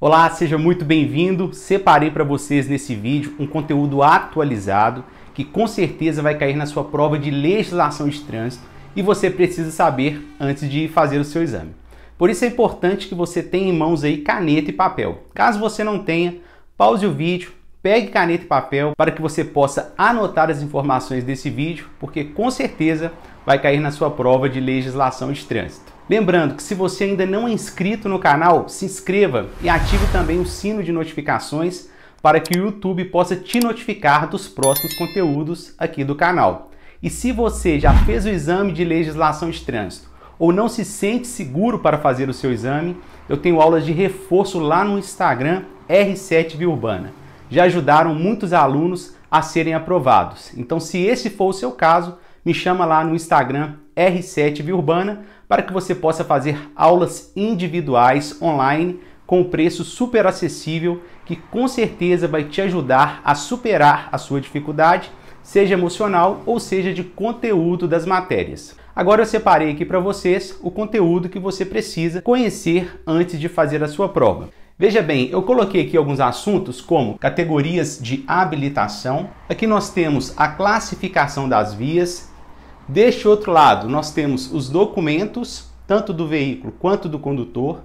Olá, seja muito bem-vindo. Separei para vocês nesse vídeo um conteúdo atualizado que com certeza vai cair na sua prova de legislação de trânsito e você precisa saber antes de fazer o seu exame. Por isso é importante que você tenha em mãos aí caneta e papel. Caso você não tenha, pause o vídeo, pegue caneta e papel para que você possa anotar as informações desse vídeo, porque com certeza vai cair na sua prova de legislação de trânsito. Lembrando que se você ainda não é inscrito no canal, se inscreva e ative também o sino de notificações para que o YouTube possa te notificar dos próximos conteúdos aqui do canal. E se você já fez o exame de legislação de trânsito ou não se sente seguro para fazer o seu exame, eu tenho aulas de reforço lá no Instagram R7 Via Urbana. Já ajudaram muitos alunos a serem aprovados. Então, se esse for o seu caso, me chama lá no Instagram R7 Via Urbana para que você possa fazer aulas individuais online com preço super acessível que com certeza vai te ajudar a superar a sua dificuldade, seja emocional ou seja de conteúdo das matérias. Agora eu separei aqui para vocês o conteúdo que você precisa conhecer antes de fazer a sua prova. Veja bem, eu coloquei aqui alguns assuntos como categorias de habilitação. Aqui nós temos a classificação das vias, Deste outro lado, nós temos os documentos, tanto do veículo quanto do condutor.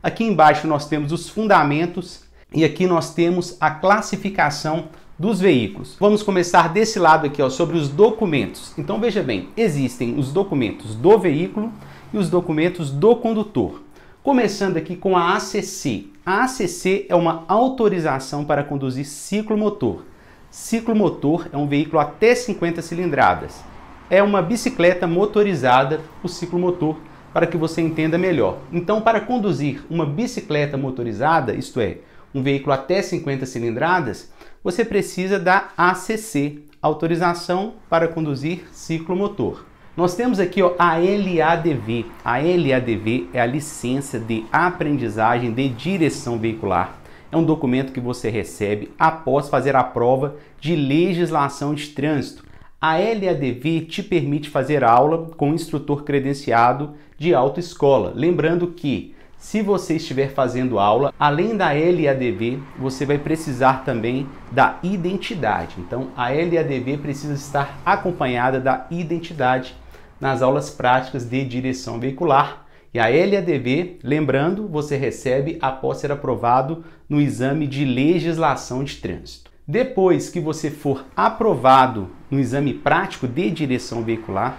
Aqui embaixo nós temos os fundamentos e aqui nós temos a classificação dos veículos. Vamos começar desse lado aqui, ó, sobre os documentos. Então veja bem, existem os documentos do veículo e os documentos do condutor. Começando aqui com a ACC. A ACC é uma autorização para conduzir ciclomotor. Ciclomotor é um veículo até 50 cilindradas é uma bicicleta motorizada, o ciclomotor, para que você entenda melhor. Então, para conduzir uma bicicleta motorizada, isto é, um veículo até 50 cilindradas, você precisa da ACC, autorização para conduzir ciclomotor. Nós temos aqui ó, a LADV. A LADV é a licença de aprendizagem de direção veicular. É um documento que você recebe após fazer a prova de legislação de trânsito a LADV te permite fazer aula com um instrutor credenciado de autoescola. Lembrando que, se você estiver fazendo aula, além da LADV, você vai precisar também da identidade. Então, a LADV precisa estar acompanhada da identidade nas aulas práticas de direção veicular. E a LADV, lembrando, você recebe após ser aprovado no exame de legislação de trânsito. Depois que você for aprovado no exame prático de direção veicular,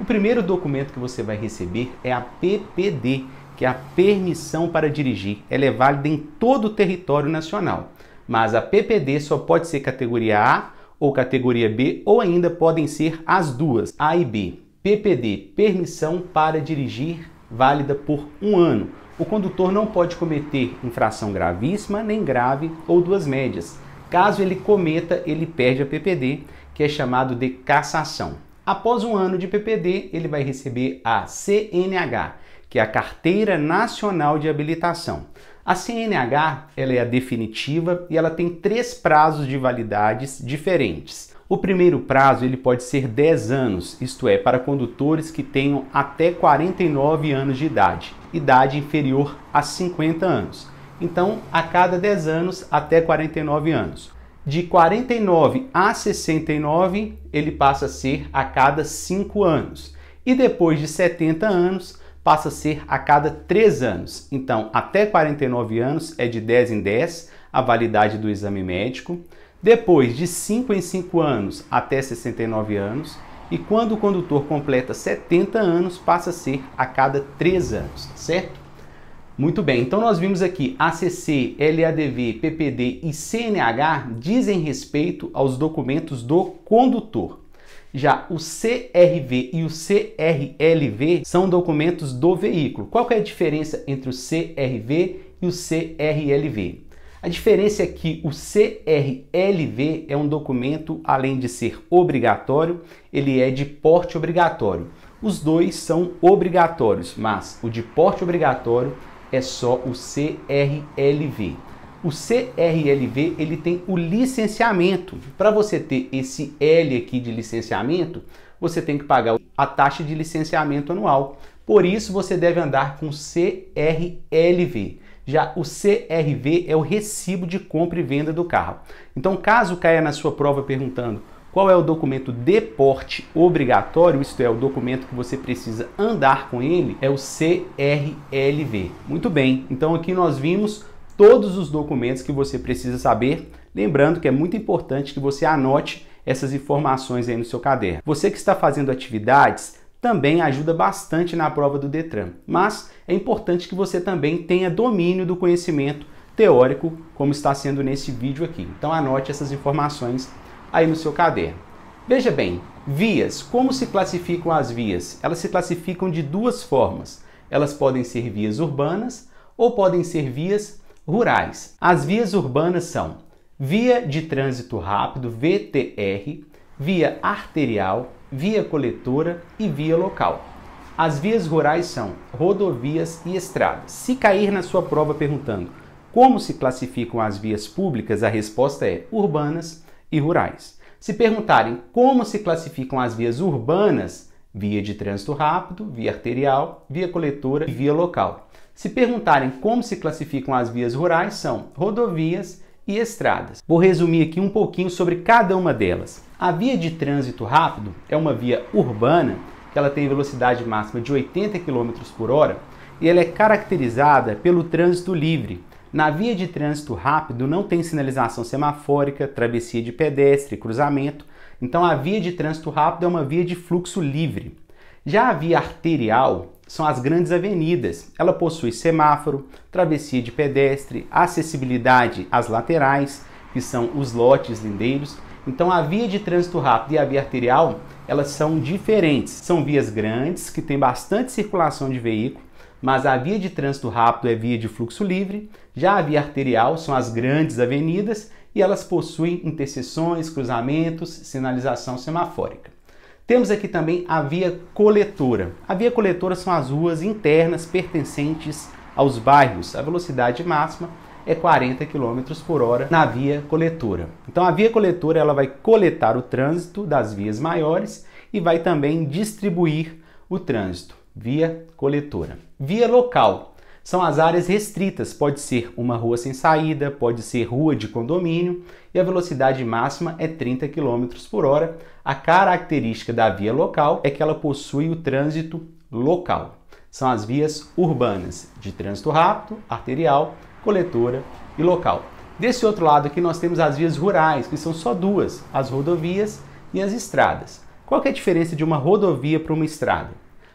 o primeiro documento que você vai receber é a PPD, que é a permissão para dirigir. Ela é válida em todo o território nacional, mas a PPD só pode ser categoria A ou categoria B, ou ainda podem ser as duas, A e B. PPD, permissão para dirigir, válida por um ano. O condutor não pode cometer infração gravíssima, nem grave ou duas médias Caso ele cometa, ele perde a PPD, que é chamado de cassação. Após um ano de PPD, ele vai receber a CNH, que é a Carteira Nacional de Habilitação. A CNH ela é a definitiva e ela tem três prazos de validades diferentes. O primeiro prazo ele pode ser 10 anos, isto é, para condutores que tenham até 49 anos de idade, idade inferior a 50 anos. Então, a cada 10 anos até 49 anos. De 49 a 69, ele passa a ser a cada 5 anos. E depois de 70 anos, passa a ser a cada 3 anos. Então, até 49 anos é de 10 em 10 a validade do exame médico. Depois, de 5 em 5 anos até 69 anos. E quando o condutor completa 70 anos, passa a ser a cada 3 anos, certo? Muito bem, então nós vimos aqui ACC, LADV, PPD e CNH dizem respeito aos documentos do condutor. Já o CRV e o CRLV são documentos do veículo. Qual é a diferença entre o CRV e o CRLV? A diferença é que o CRLV é um documento, além de ser obrigatório, ele é de porte obrigatório. Os dois são obrigatórios, mas o de porte obrigatório é só o CRLV. O CRLV ele tem o licenciamento. Para você ter esse L aqui de licenciamento, você tem que pagar a taxa de licenciamento anual. Por isso você deve andar com CRLV. Já o CRV é o recibo de compra e venda do carro. Então, caso caia na sua prova perguntando qual é o documento de porte obrigatório? Isto é, o documento que você precisa andar com ele é o CRLV. Muito bem, então aqui nós vimos todos os documentos que você precisa saber. Lembrando que é muito importante que você anote essas informações aí no seu caderno. Você que está fazendo atividades também ajuda bastante na prova do Detran, mas é importante que você também tenha domínio do conhecimento teórico, como está sendo nesse vídeo aqui. Então anote essas informações aí no seu caderno. Veja bem, vias, como se classificam as vias? Elas se classificam de duas formas. Elas podem ser vias urbanas ou podem ser vias rurais. As vias urbanas são via de trânsito rápido, VTR, via arterial, via coletora e via local. As vias rurais são rodovias e estradas. Se cair na sua prova perguntando como se classificam as vias públicas, a resposta é urbanas, e rurais. Se perguntarem como se classificam as vias urbanas, via de trânsito rápido, via arterial, via coletora e via local. Se perguntarem como se classificam as vias rurais, são rodovias e estradas. Vou resumir aqui um pouquinho sobre cada uma delas. A via de trânsito rápido é uma via urbana que ela tem velocidade máxima de 80 km por hora e ela é caracterizada pelo trânsito livre, na via de trânsito rápido não tem sinalização semafórica, travessia de pedestre, cruzamento, então a via de trânsito rápido é uma via de fluxo livre. Já a via arterial são as grandes avenidas. Ela possui semáforo, travessia de pedestre, acessibilidade às laterais, que são os lotes lindeiros. Então a via de trânsito rápido e a via arterial, elas são diferentes. São vias grandes que têm bastante circulação de veículo mas a via de trânsito rápido é via de fluxo livre, já a via arterial são as grandes avenidas e elas possuem interseções, cruzamentos, sinalização semafórica. Temos aqui também a via coletora. A via coletora são as ruas internas pertencentes aos bairros. A velocidade máxima é 40 km por hora na via coletora. Então a via coletora ela vai coletar o trânsito das vias maiores e vai também distribuir o trânsito via coletora. Via local são as áreas restritas, pode ser uma rua sem saída, pode ser rua de condomínio e a velocidade máxima é 30 km por hora. A característica da via local é que ela possui o trânsito local. São as vias urbanas de trânsito rápido, arterial, coletora e local. Desse outro lado aqui nós temos as vias rurais, que são só duas, as rodovias e as estradas. Qual é a diferença de uma rodovia para uma estrada?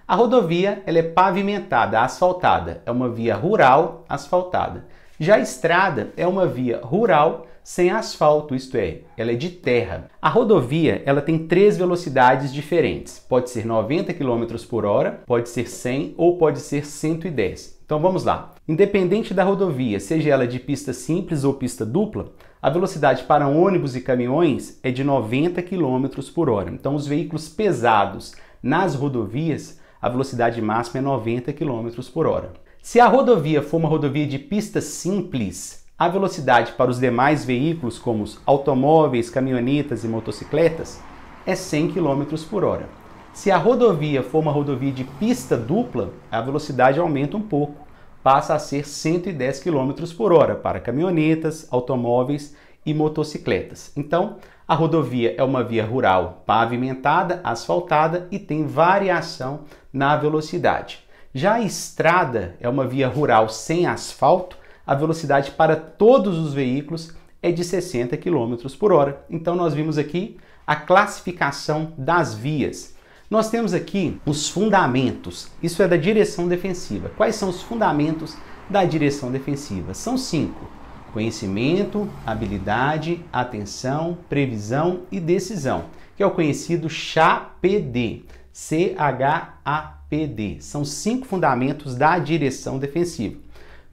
A rodovia ela é pavimentada, asfaltada, é uma via rural asfaltada. Já a estrada é uma via rural sem asfalto, isto é, ela é de terra. A rodovia ela tem três velocidades diferentes. Pode ser 90 km por hora, pode ser 100 ou pode ser 110. Então vamos lá. Independente da rodovia, seja ela de pista simples ou pista dupla, a velocidade para ônibus e caminhões é de 90 km por hora. Então os veículos pesados nas rodovias a velocidade máxima é 90 km por hora. Se a rodovia for uma rodovia de pista simples, a velocidade para os demais veículos, como os automóveis, caminhonetas e motocicletas, é 100 km por hora. Se a rodovia for uma rodovia de pista dupla, a velocidade aumenta um pouco, passa a ser 110 km por hora para caminhonetas, automóveis e motocicletas. Então, a rodovia é uma via rural pavimentada, asfaltada e tem variação na velocidade. Já a estrada é uma via rural sem asfalto, a velocidade para todos os veículos é de 60 km por hora. Então nós vimos aqui a classificação das vias. Nós temos aqui os fundamentos, isso é da direção defensiva. Quais são os fundamentos da direção defensiva? São cinco Conhecimento, habilidade, atenção, previsão e decisão, que é o conhecido CHAPD. CHAPD. São cinco fundamentos da direção defensiva.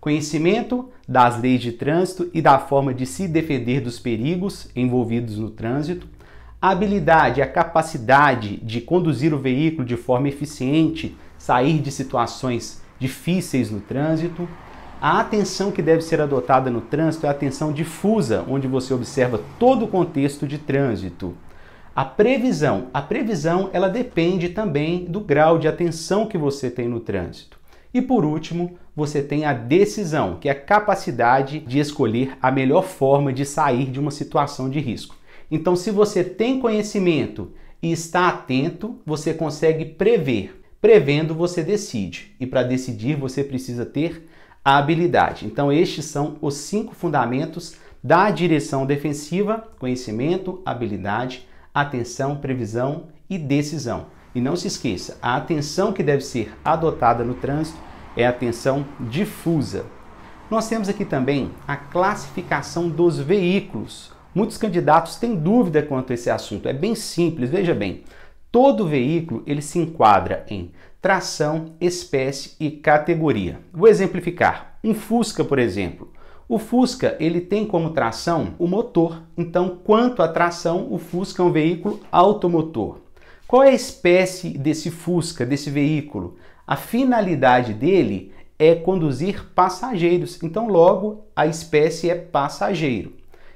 Conhecimento das leis de trânsito e da forma de se defender dos perigos envolvidos no trânsito. habilidade, a capacidade de conduzir o veículo de forma eficiente, sair de situações difíceis no trânsito a atenção que deve ser adotada no trânsito é a atenção difusa, onde você observa todo o contexto de trânsito. A previsão, a previsão, ela depende também do grau de atenção que você tem no trânsito. E por último, você tem a decisão, que é a capacidade de escolher a melhor forma de sair de uma situação de risco. Então, se você tem conhecimento e está atento, você consegue prever. Prevendo, você decide. E para decidir, você precisa ter a habilidade. Então, estes são os cinco fundamentos da direção defensiva: conhecimento, habilidade, atenção, previsão e decisão. E não se esqueça, a atenção que deve ser adotada no trânsito é a atenção difusa. Nós temos aqui também a classificação dos veículos. Muitos candidatos têm dúvida quanto a esse assunto. É bem simples, veja bem. Todo veículo ele se enquadra em tração, espécie e categoria. Vou exemplificar. Um Fusca, por exemplo. O Fusca ele tem como tração o motor. Então, quanto à tração, o Fusca é um veículo automotor. Qual é a espécie desse Fusca, desse veículo? A finalidade dele é conduzir passageiros. Então, logo, a espécie é passageiro.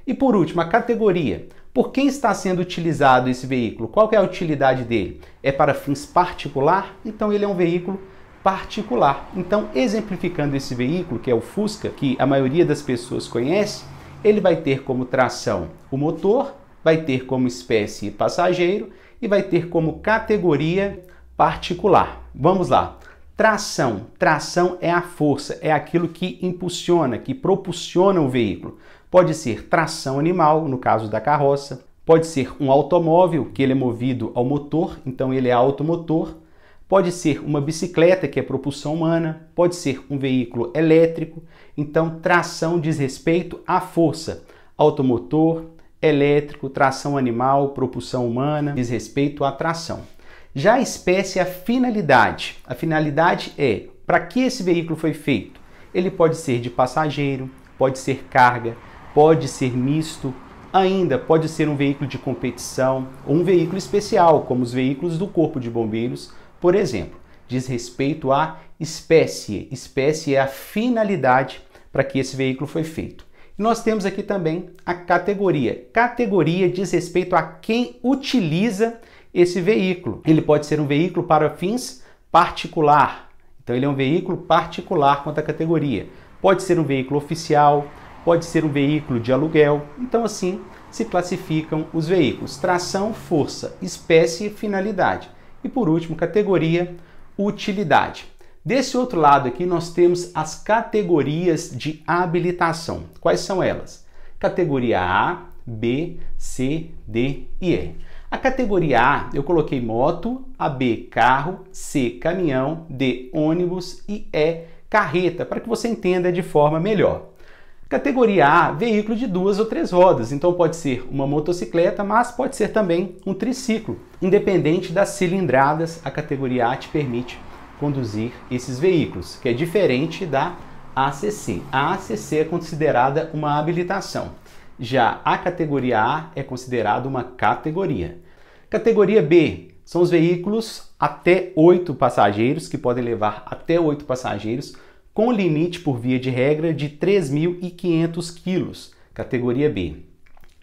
E por último, a categoria. Por quem está sendo utilizado esse veículo? Qual é a utilidade dele? É para fins particular? Então ele é um veículo particular. Então, exemplificando esse veículo, que é o Fusca, que a maioria das pessoas conhece, ele vai ter como tração o motor, vai ter como espécie passageiro e vai ter como categoria particular. Vamos lá. Tração. Tração é a força, é aquilo que impulsiona, que propulsiona o veículo. Pode ser tração animal, no caso da carroça, pode ser um automóvel, que ele é movido ao motor, então ele é automotor, pode ser uma bicicleta, que é propulsão humana, pode ser um veículo elétrico, então tração diz respeito à força, automotor, elétrico, tração animal, propulsão humana, diz respeito à tração. Já a espécie é a finalidade. A finalidade é para que esse veículo foi feito. Ele pode ser de passageiro, pode ser carga, pode ser misto, ainda pode ser um veículo de competição ou um veículo especial, como os veículos do Corpo de Bombeiros, por exemplo. Diz respeito à espécie. Espécie é a finalidade para que esse veículo foi feito. E nós temos aqui também a categoria. Categoria diz respeito a quem utiliza esse veículo. Ele pode ser um veículo para fins particular. Então ele é um veículo particular quanto à categoria. Pode ser um veículo oficial, pode ser um veículo de aluguel. Então, assim se classificam os veículos: tração, força, espécie e finalidade. E por último, categoria, utilidade. Desse outro lado aqui, nós temos as categorias de habilitação. Quais são elas? Categoria A, B, C, D e E. A categoria A eu coloquei moto, a B carro, C caminhão, D ônibus e E carreta, para que você entenda de forma melhor. Categoria A, veículo de duas ou três rodas, então pode ser uma motocicleta, mas pode ser também um triciclo. Independente das cilindradas, a categoria A te permite conduzir esses veículos, que é diferente da ACC. A ACC é considerada uma habilitação, já a categoria A é considerada uma categoria. Categoria B são os veículos até oito passageiros, que podem levar até oito passageiros, com limite por via de regra de 3.500 quilos, categoria B.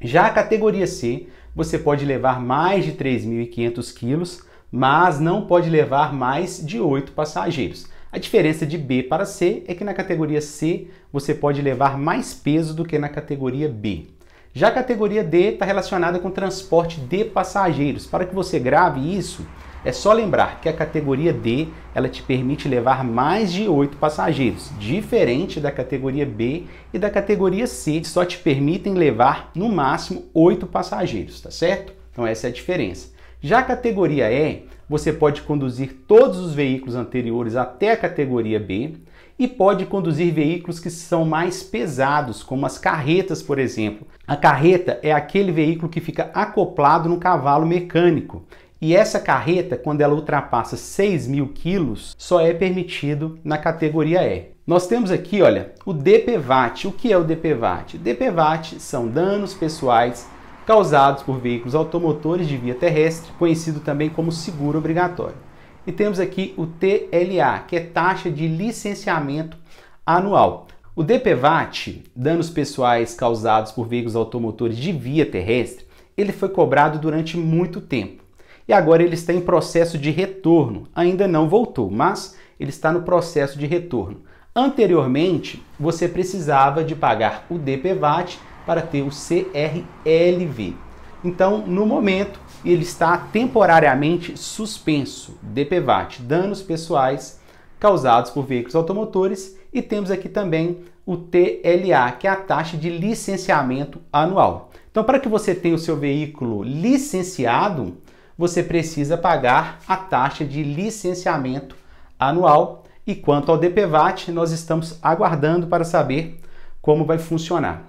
Já a categoria C, você pode levar mais de 3.500 quilos, mas não pode levar mais de 8 passageiros. A diferença de B para C é que na categoria C você pode levar mais peso do que na categoria B. Já a categoria D está relacionada com transporte de passageiros. Para que você grave isso, é só lembrar que a categoria D ela te permite levar mais de 8 passageiros, diferente da categoria B e da categoria C, que só te permitem levar no máximo 8 passageiros, tá certo? Então essa é a diferença. Já a categoria E, você pode conduzir todos os veículos anteriores até a categoria B e pode conduzir veículos que são mais pesados, como as carretas, por exemplo. A carreta é aquele veículo que fica acoplado no cavalo mecânico. E essa carreta, quando ela ultrapassa 6 mil quilos, só é permitido na categoria E. Nós temos aqui, olha, o DPVAT. O que é o DPVAT? DPVAT são danos pessoais causados por veículos automotores de via terrestre, conhecido também como seguro obrigatório. E temos aqui o TLA, que é taxa de licenciamento anual. O DPVAT, danos pessoais causados por veículos automotores de via terrestre, ele foi cobrado durante muito tempo e agora ele está em processo de retorno. Ainda não voltou, mas ele está no processo de retorno. Anteriormente, você precisava de pagar o DPVAT para ter o CRLV. Então, no momento, ele está temporariamente suspenso, DPVAT, danos pessoais causados por veículos automotores, e temos aqui também o TLA, que é a taxa de licenciamento anual. Então, para que você tenha o seu veículo licenciado, você precisa pagar a taxa de licenciamento anual. E quanto ao DPVAT, nós estamos aguardando para saber como vai funcionar.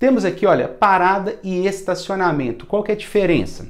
Temos aqui, olha, parada e estacionamento. Qual é a diferença?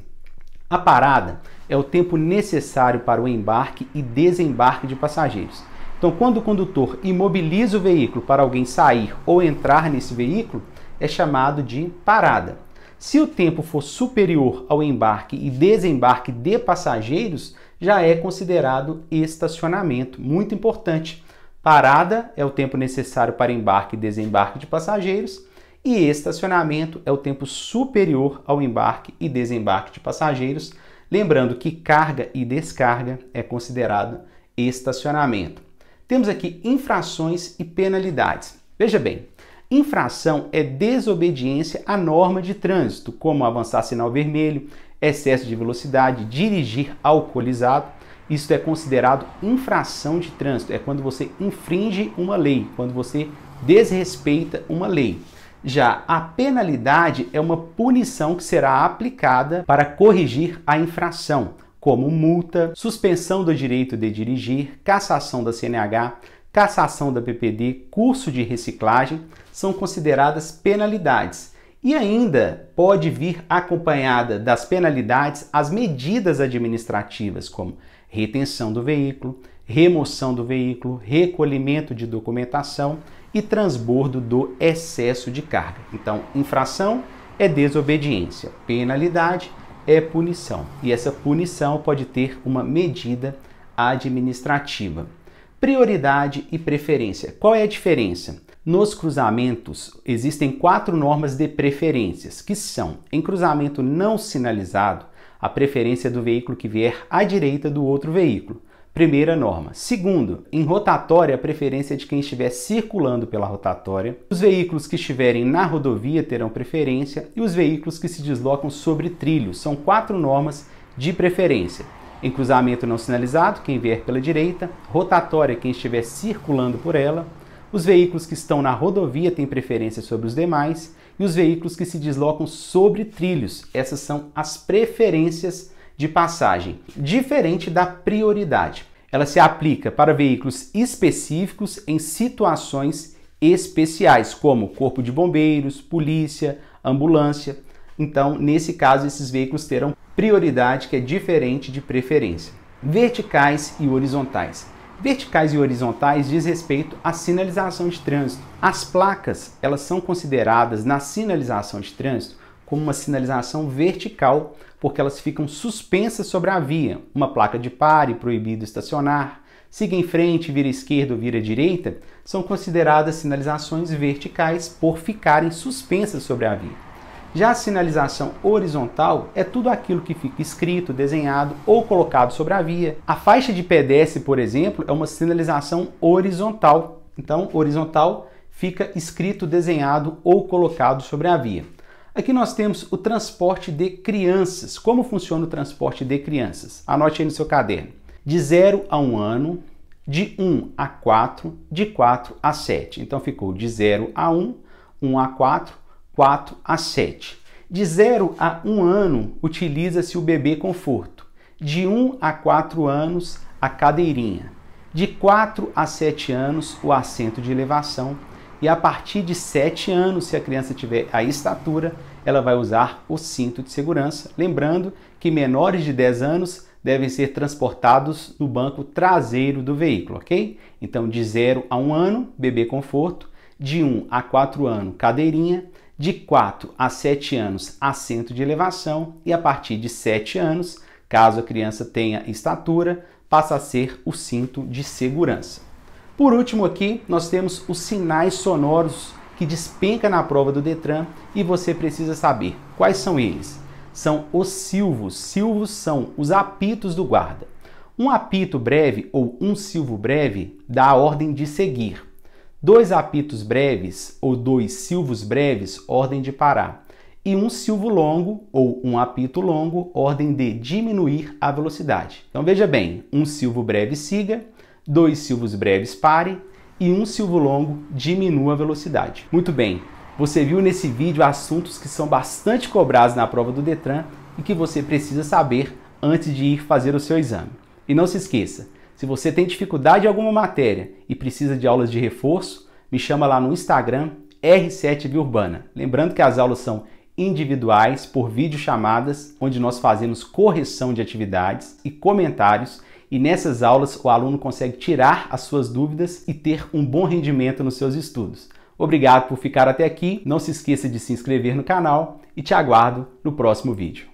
A parada é o tempo necessário para o embarque e desembarque de passageiros. Então, quando o condutor imobiliza o veículo para alguém sair ou entrar nesse veículo, é chamado de parada. Se o tempo for superior ao embarque e desembarque de passageiros, já é considerado estacionamento. Muito importante. Parada é o tempo necessário para embarque e desembarque de passageiros, e estacionamento é o tempo superior ao embarque e desembarque de passageiros. Lembrando que carga e descarga é considerado estacionamento. Temos aqui infrações e penalidades. Veja bem, Infração é desobediência à norma de trânsito, como avançar sinal vermelho, excesso de velocidade, dirigir alcoolizado. Isso é considerado infração de trânsito, é quando você infringe uma lei, quando você desrespeita uma lei. Já a penalidade é uma punição que será aplicada para corrigir a infração, como multa, suspensão do direito de dirigir, cassação da CNH, cassação da PPD, curso de reciclagem, são consideradas penalidades. E ainda pode vir acompanhada das penalidades as medidas administrativas, como retenção do veículo, remoção do veículo, recolhimento de documentação e transbordo do excesso de carga. Então, infração é desobediência, penalidade é punição. E essa punição pode ter uma medida administrativa prioridade e preferência. Qual é a diferença? Nos cruzamentos existem quatro normas de preferências, que são: em cruzamento não sinalizado, a preferência é do veículo que vier à direita do outro veículo. Primeira norma. Segundo, em rotatória, a preferência é de quem estiver circulando pela rotatória. Os veículos que estiverem na rodovia terão preferência e os veículos que se deslocam sobre trilhos. São quatro normas de preferência em cruzamento não sinalizado, quem vier pela direita, rotatória, quem estiver circulando por ela, os veículos que estão na rodovia têm preferência sobre os demais e os veículos que se deslocam sobre trilhos. Essas são as preferências de passagem, diferente da prioridade. Ela se aplica para veículos específicos em situações especiais, como corpo de bombeiros, polícia, ambulância. Então, nesse caso, esses veículos terão prioridade que é diferente de preferência. Verticais e horizontais. Verticais e horizontais diz respeito à sinalização de trânsito. As placas, elas são consideradas na sinalização de trânsito como uma sinalização vertical, porque elas ficam suspensas sobre a via. Uma placa de pare, proibido estacionar, siga em frente, vira esquerda ou vira direita, são consideradas sinalizações verticais por ficarem suspensas sobre a via. Já a sinalização horizontal é tudo aquilo que fica escrito, desenhado ou colocado sobre a via. A faixa de pedestre, por exemplo, é uma sinalização horizontal. Então, horizontal fica escrito, desenhado ou colocado sobre a via. Aqui nós temos o transporte de crianças. Como funciona o transporte de crianças? Anote aí no seu caderno. De 0 a 1 um ano, de 1 um a 4, de 4 a 7. Então ficou de 0 a 1, um, 1 a 4, 4 a 7. De 0 a 1 ano, utiliza-se o bebê conforto. De 1 a 4 anos, a cadeirinha. De 4 a 7 anos, o assento de elevação. E a partir de 7 anos, se a criança tiver a estatura, ela vai usar o cinto de segurança. Lembrando que menores de 10 anos devem ser transportados no banco traseiro do veículo, ok? Então, de 0 a 1 ano, bebê conforto. De 1 a 4 anos, cadeirinha de 4 a 7 anos, assento de elevação, e a partir de 7 anos, caso a criança tenha estatura, passa a ser o cinto de segurança. Por último aqui, nós temos os sinais sonoros que despenca na prova do Detran e você precisa saber quais são eles. São os silvos. Silvos são os apitos do guarda. Um apito breve ou um silvo breve dá a ordem de seguir dois apitos breves ou dois silvos breves, ordem de parar, e um silvo longo ou um apito longo, ordem de diminuir a velocidade. Então veja bem, um silvo breve siga, dois silvos breves pare e um silvo longo diminua a velocidade. Muito bem, você viu nesse vídeo assuntos que são bastante cobrados na prova do Detran e que você precisa saber antes de ir fazer o seu exame. E não se esqueça, se você tem dificuldade em alguma matéria e precisa de aulas de reforço, me chama lá no Instagram R7 Urbana. Lembrando que as aulas são individuais por videochamadas, onde nós fazemos correção de atividades e comentários, e nessas aulas o aluno consegue tirar as suas dúvidas e ter um bom rendimento nos seus estudos. Obrigado por ficar até aqui, não se esqueça de se inscrever no canal e te aguardo no próximo vídeo.